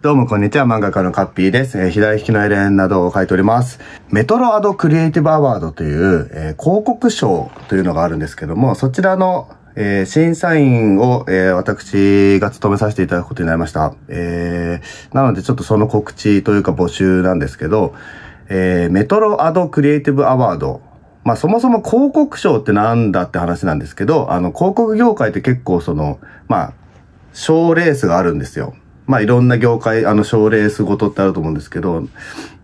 どうもこんにちは、漫画家のカッピーです。えー、左利きのエレンなどを書いております。メトロアドクリエイティブアワードという、えー、広告賞というのがあるんですけども、そちらの、えー、審査員を、え私が務めさせていただくことになりました。えなのでちょっとその告知というか募集なんですけど、えメトロアドクリエイティブアワードまあそもそも広告賞ってなんだって話なんですけど、あの広告業界って結構その、まあ、賞レースがあるんですよ。まあいろんな業界、あの、賞レースごとってあると思うんですけど、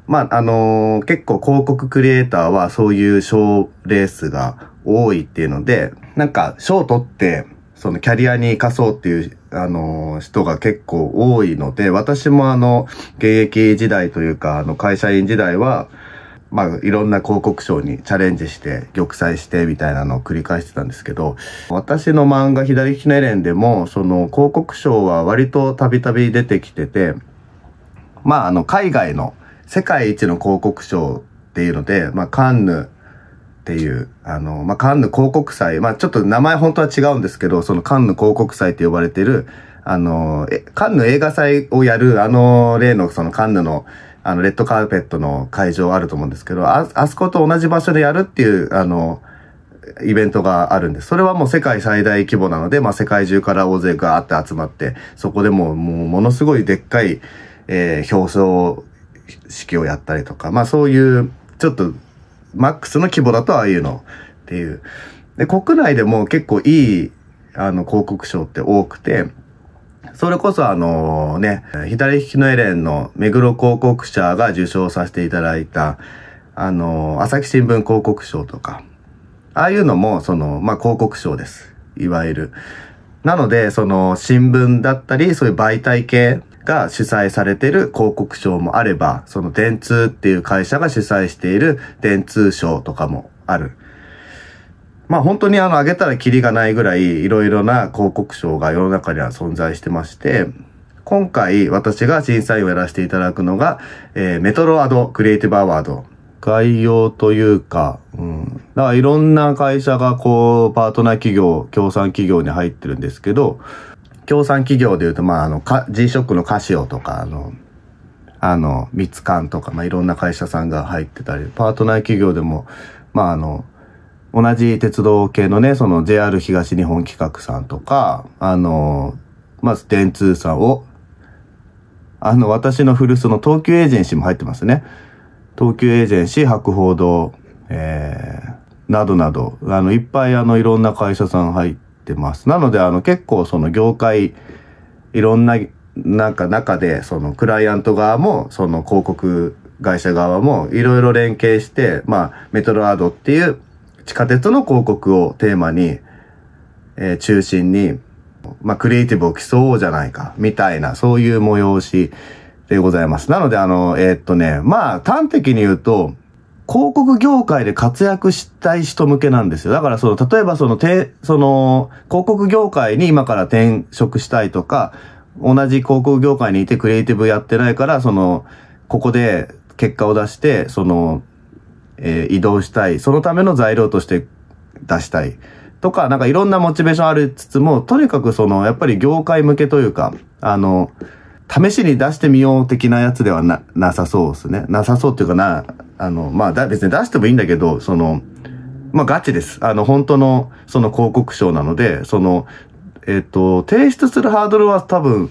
まあ、あのー、結構広告クリエイターはそういう賞レースが多いっていうので、なんか賞取って、そのキャリアに生かそうっていう、あのー、人が結構多いので、私もあの、現役時代というか、あの、会社員時代は、まあ、いろんな広告賞にチャレンジして、玉砕してみたいなのを繰り返してたんですけど、私の漫画左利きのエレンでも、その広告賞は割とたびたび出てきてて、まあ、あの、海外の世界一の広告賞っていうので、まあ、カンヌっていう、あの、まあ、カンヌ広告祭、まあ、ちょっと名前本当は違うんですけど、そのカンヌ広告祭って呼ばれてる、あの、カンヌ映画祭をやる、あの例のそのカンヌのあの、レッドカーペットの会場あると思うんですけど、あ、あそこと同じ場所でやるっていう、あの、イベントがあるんです。それはもう世界最大規模なので、まあ、世界中から大勢ガーって集まって、そこでももうものすごいでっかい、えー、表彰式をやったりとか、まあそういう、ちょっと、マックスの規模だとああいうのっていう。で、国内でも結構いい、あの、広告賞って多くて、それこそあのね、左利きのエレンの目黒広告社が受賞させていただいた、あの朝日新聞広告賞とか、ああいうのも、その、まあ、広告賞です。いわゆる。なので、その、新聞だったり、そういう媒体系が主催されている広告賞もあれば、その電通っていう会社が主催している電通賞とかもある。まあ本当にあの上げたらキリがないぐらいいろいろな広告賞が世の中には存在してまして、今回私が審査員をやらせていただくのが、えー、メトロアドクリエイティブアワード。概要というか、うん。だからいろんな会社がこう、パートナー企業、協賛企業に入ってるんですけど、協賛企業でいうと、まああの、G-SHOCK のカシオとか、あの、あの、ミツカンとか、まあいろんな会社さんが入ってたり、パートナー企業でも、まああの、同じ鉄道系のね、その JR 東日本企画さんとか、あの、まず電通さんを、あの、私の古巣の東急エージェンシーも入ってますね。東急エージェンシー、博報堂、えー、などなど、あの、いっぱいあの、いろんな会社さん入ってます。なので、あの、結構その業界、いろんな、なんか中で、そのクライアント側も、その広告会社側も、いろいろ連携して、まあ、メトロアードっていう、地下鉄の広告をテーマに、えー、中心に、まあ、クリエイティブを競おうじゃないか、みたいな、そういう催しでございます。なので、あの、えー、っとね、まあ、端的に言うと、広告業界で活躍したい人向けなんですよ。だからその、例えばその、て、その、広告業界に今から転職したいとか、同じ広告業界にいてクリエイティブやってないから、その、ここで結果を出して、その、えー、移動したい。そのための材料として出したい。とか、なんかいろんなモチベーションありつつも、とにかくその、やっぱり業界向けというか、あの、試しに出してみよう的なやつではな、なさそうですね。なさそうっていうかな、あの、まあだ、別に出してもいいんだけど、その、まあガチです。あの、本当の、その広告賞なので、その、えっ、ー、と、提出するハードルは多分、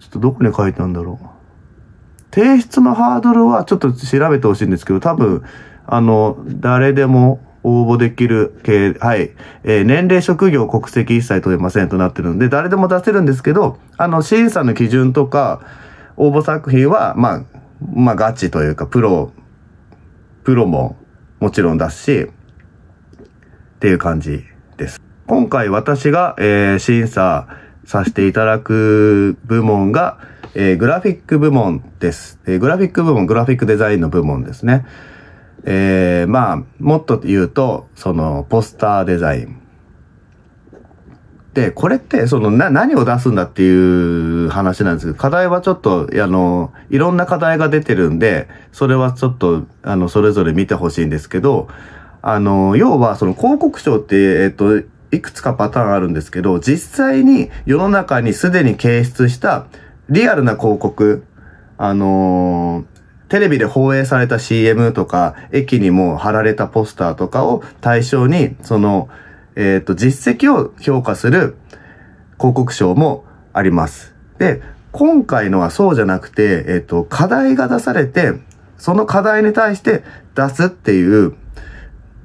ちょっとどこに書いてあるんだろう。提出のハードルはちょっと調べてほしいんですけど、多分、あの、誰でも応募できる系、はい、えー、年齢、職業、国籍一切問いませんとなってるので、誰でも出せるんですけど、あの、審査の基準とか、応募作品は、まあ、まあ、ガチというか、プロ、プロももちろんだし、っていう感じです。今回私が、えー、審査させていただく部門が、えー、グラフィック部門です。えー、グラフィック部門、グラフィックデザインの部門ですね。えー、まあ、もっと言うと、その、ポスターデザイン。で、これって、その、な、何を出すんだっていう話なんですけど、課題はちょっと、あの、いろんな課題が出てるんで、それはちょっと、あの、それぞれ見てほしいんですけど、あの、要は、その、広告賞って、えっと、いくつかパターンあるんですけど、実際に世の中にすでに掲出したリアルな広告、あのーテレビで放映された CM とか、駅にも貼られたポスターとかを対象に、その、えっ、ー、と、実績を評価する広告賞もあります。で、今回のはそうじゃなくて、えっ、ー、と、課題が出されて、その課題に対して出すっていう、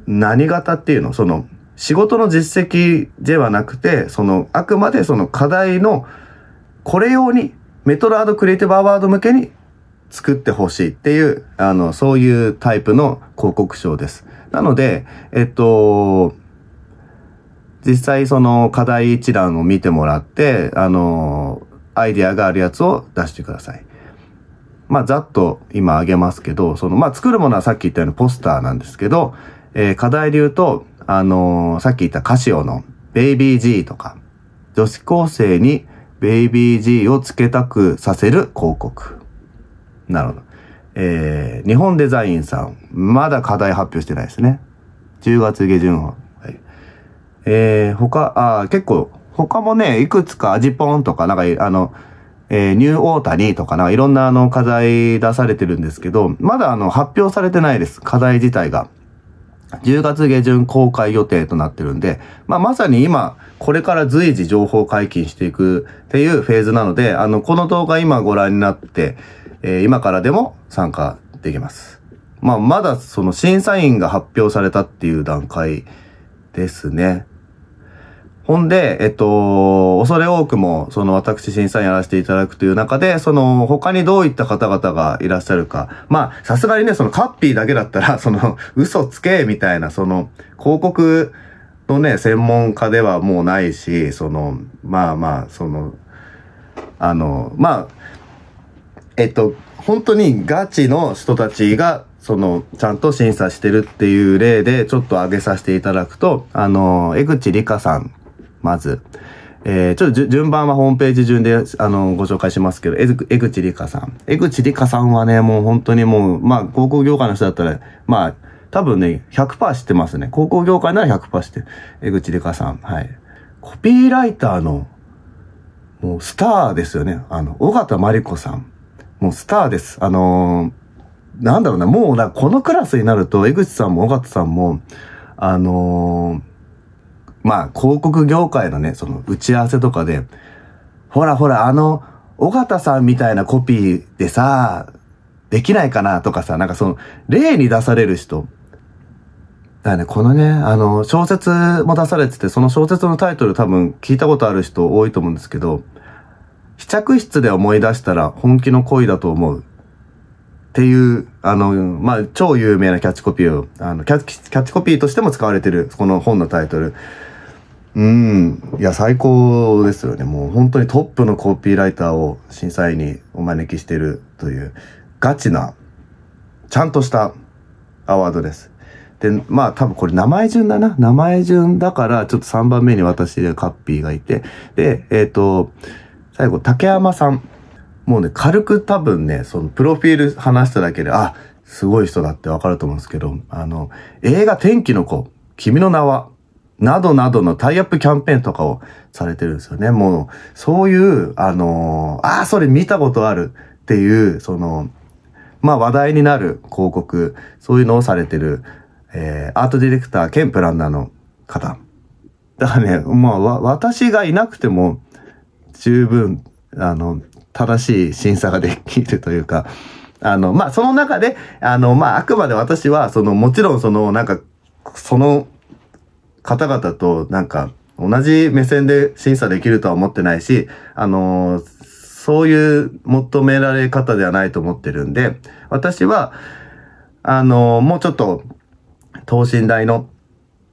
何型っていうのその、仕事の実績ではなくて、その、あくまでその課題の、これ用に、メトロアドクリエイティブアワード向けに作ってほしいっていう、あの、そういうタイプの広告賞です。なので、えっと、実際その課題一覧を見てもらって、あの、アイディアがあるやつを出してください。まあ、ざっと今あげますけど、その、まあ、作るものはさっき言ったようにポスターなんですけど、えー、課題で言うと、あのー、さっき言ったカシオのベイビー G とか、女子高生にベイビー G をつけたくさせる広告なるほど。えー、日本デザインさん、まだ課題発表してないですね。10月下旬は。はい、えー、他、あ結構、他もね、いくつか、ジポンとか、なんか、あの、えー、ニューオータニとか、なんかいろんなあの課題出されてるんですけど、まだあの発表されてないです。課題自体が。10月下旬公開予定となってるんで、まあ、まさに今、これから随時情報解禁していくっていうフェーズなので、あの、この動画今ご覧になって、えー、今からでも参加できます。まあ、まだその審査員が発表されたっていう段階ですね。ほんで、えっと、恐れ多くも、その私審査員やらせていただくという中で、その他にどういった方々がいらっしゃるか。まあ、さすがにね、そのカッピーだけだったら、その嘘つけみたいな、その広告のね、専門家ではもうないし、その、まあまあ、その、あの、まあ、えっと、本当にガチの人たちが、その、ちゃんと審査してるっていう例で、ちょっと挙げさせていただくと、あの、江口里香さん、まず。えー、ちょっと順番はホームページ順で、あの、ご紹介しますけど、江口里香さん。江口里香さんはね、もう本当にもう、まあ、航空業界の人だったら、まあ、多分ね、100%知ってますね。航空業界なら100%知ってる。江口里香さん。はい。コピーライターの、もう、スターですよね。あの、小形真理子さん。もうスターです。あのー、なんだろうな、もうな、このクラスになると、江口さんも尾形さんも、あのー、まあ、広告業界のね、その打ち合わせとかで、ほらほら、あの、尾形さんみたいなコピーでさ、できないかなとかさ、なんかその、例に出される人。だね、このね、あの、小説も出されてて、その小説のタイトル多分聞いたことある人多いと思うんですけど、試着室で思い出したら本気の恋だと思う。っていう、あの、まあ、超有名なキャッチコピーを、あのキャッチ、キャッチコピーとしても使われてる、この本のタイトル。うん。いや、最高ですよね。もう本当にトップのコピーライターを審査員にお招きしてるという、ガチな、ちゃんとしたアワードです。で、まあ多分これ名前順だな。名前順だから、ちょっと3番目に私でカッピーがいて、で、えっ、ー、と、最後、竹山さん。もうね、軽く多分ね、そのプロフィール話しただけで、あ、すごい人だってわかると思うんですけど、あの、映画天気の子、君の名は、などなどのタイアップキャンペーンとかをされてるんですよね。もう、そういう、あのー、ああ、それ見たことあるっていう、その、まあ話題になる広告、そういうのをされてる、えー、アートディレクター兼プランナーの方。だからね、まあ、わ、私がいなくても、十分、あの、正しい審査ができるというか、あの、まあ、その中で、あの、まあ、あくまで私は、その、もちろん、その、なんか、その方々と、なんか、同じ目線で審査できるとは思ってないし、あの、そういう求められ方ではないと思ってるんで、私は、あの、もうちょっと、等身大の、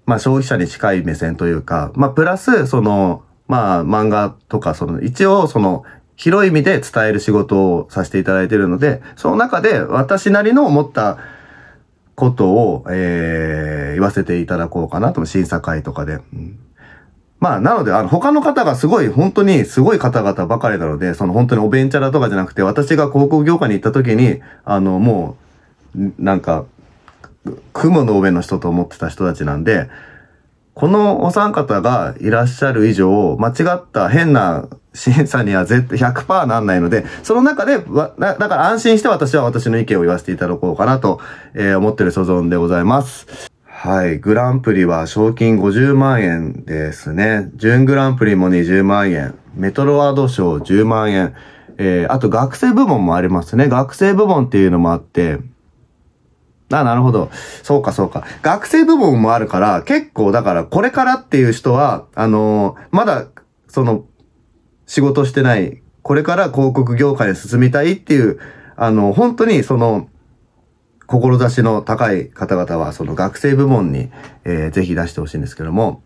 まあ、消費者に近い目線というか、まあ、プラス、その、まあ、漫画とか、その、一応、その、広い意味で伝える仕事をさせていただいているので、その中で私なりの思ったことを、えー、言わせていただこうかなと、審査会とかで。うん、まあ、なので、あの、他の方がすごい、本当にすごい方々ばかりなので、その本当にお弁ンチャラとかじゃなくて、私が広告業界に行った時に、あの、もう、なんか、雲の上の人と思ってた人たちなんで、このお三方がいらっしゃる以上、間違った変な審査には絶対100%なんないので、その中で、だから安心して私は私の意見を言わせていただこうかなと、えー、思ってる所存でございます。はい。グランプリは賞金50万円ですね。準グランプリも20万円。メトロワード賞10万円。えー、あと学生部門もありますね。学生部門っていうのもあって、あ、なるほど。そうか、そうか。学生部門もあるから、結構、だから、これからっていう人は、あのー、まだ、その、仕事してない、これから広告業界に進みたいっていう、あのー、本当に、その、志の高い方々は、その学生部門に、えー、ぜひ出してほしいんですけども、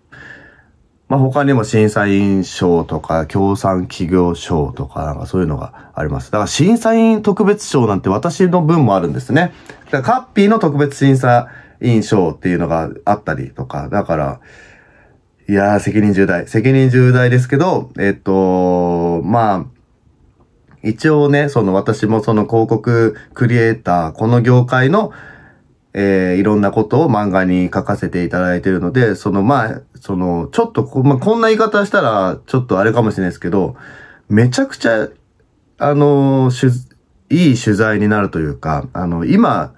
まあ、他にも審査員賞とか、協賛企業賞とか、なんかそういうのがあります。だから審査員特別賞なんて私の分もあるんですね。だからカッピーの特別審査員賞っていうのがあったりとか、だから、いやー、責任重大。責任重大ですけど、えっと、まあ、一応ね、その私もその広告クリエイター、この業界の、えー、いろんなことを漫画に書かせていただいているので、その、まあ、その、ちょっとこ、まあ、こんな言い方したら、ちょっとあれかもしれないですけど、めちゃくちゃ、あの、しゅ、いい取材になるというか、あの、今、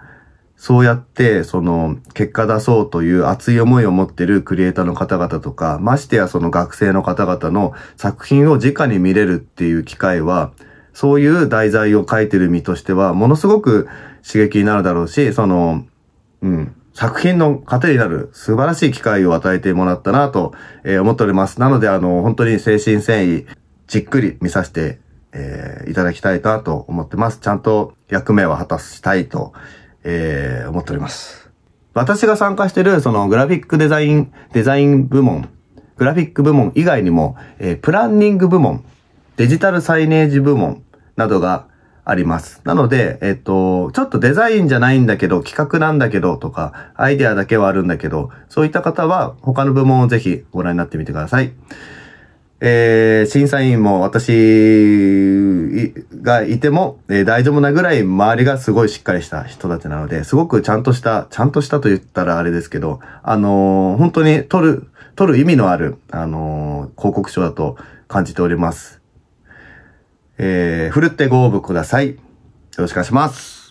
そうやって、その、結果出そうという熱い思いを持ってるクリエイターの方々とか、ましてやその学生の方々の作品を直に見れるっていう機会は、そういう題材を書いてる身としては、ものすごく刺激になるだろうし、その、うん、作品の糧になる素晴らしい機会を与えてもらったなと、えー、思っております。なので、あの、本当に精神繊維、じっくり見させて、えー、いただきたいなと思ってます。ちゃんと役目は果たしたいと、えー、思っております。私が参加してる、そのグラフィックデザイン、デザイン部門、グラフィック部門以外にも、えー、プランニング部門、デジタルサイネージ部門などが、あります。なので、えっと、ちょっとデザインじゃないんだけど、企画なんだけどとか、アイデアだけはあるんだけど、そういった方は他の部門をぜひご覧になってみてください。えー、審査員も私がいても、えー、大丈夫なぐらい周りがすごいしっかりした人たちなので、すごくちゃんとした、ちゃんとしたと言ったらあれですけど、あのー、本当に取る、取る意味のある、あのー、広告書だと感じております。えー、ふるってご応募ください。よろしくお願いします。